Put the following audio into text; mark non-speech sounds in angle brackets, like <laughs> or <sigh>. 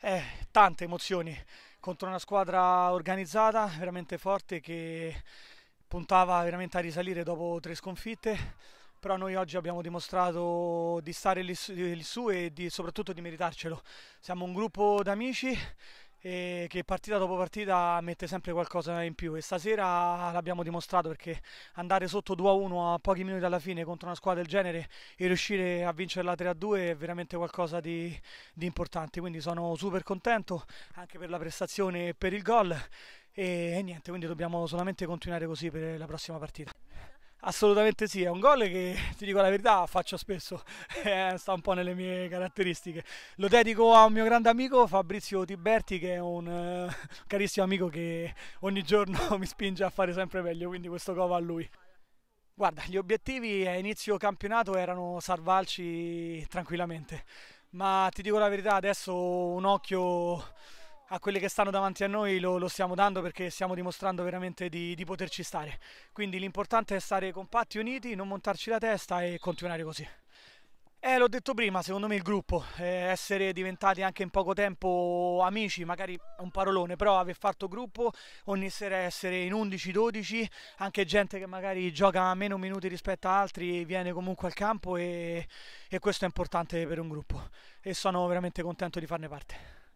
Eh, tante emozioni contro una squadra organizzata, veramente forte, che puntava veramente a risalire dopo tre sconfitte, però noi oggi abbiamo dimostrato di stare lì su, lì su e di, soprattutto di meritarcelo. Siamo un gruppo d'amici e che partita dopo partita mette sempre qualcosa in più e stasera l'abbiamo dimostrato perché andare sotto 2-1 a pochi minuti alla fine contro una squadra del genere e riuscire a vincerla 3-2 è veramente qualcosa di, di importante quindi sono super contento anche per la prestazione e per il gol e, e niente quindi dobbiamo solamente continuare così per la prossima partita Assolutamente sì, è un gol che ti dico la verità faccio spesso, <laughs> eh, sta un po' nelle mie caratteristiche. Lo dedico a un mio grande amico Fabrizio Tiberti che è un eh, <laughs> carissimo amico che ogni giorno <laughs> mi spinge a fare sempre meglio, quindi questo gol va a lui. Guarda, gli obiettivi a inizio campionato erano salvarci tranquillamente, ma ti dico la verità adesso un occhio a quelli che stanno davanti a noi lo, lo stiamo dando perché stiamo dimostrando veramente di, di poterci stare. Quindi l'importante è stare compatti, uniti, non montarci la testa e continuare così. Eh, l'ho detto prima, secondo me il gruppo, eh, essere diventati anche in poco tempo amici, magari un parolone, però aver fatto gruppo, ogni sera essere in 11-12, anche gente che magari gioca meno minuti rispetto a altri viene comunque al campo e, e questo è importante per un gruppo e sono veramente contento di farne parte.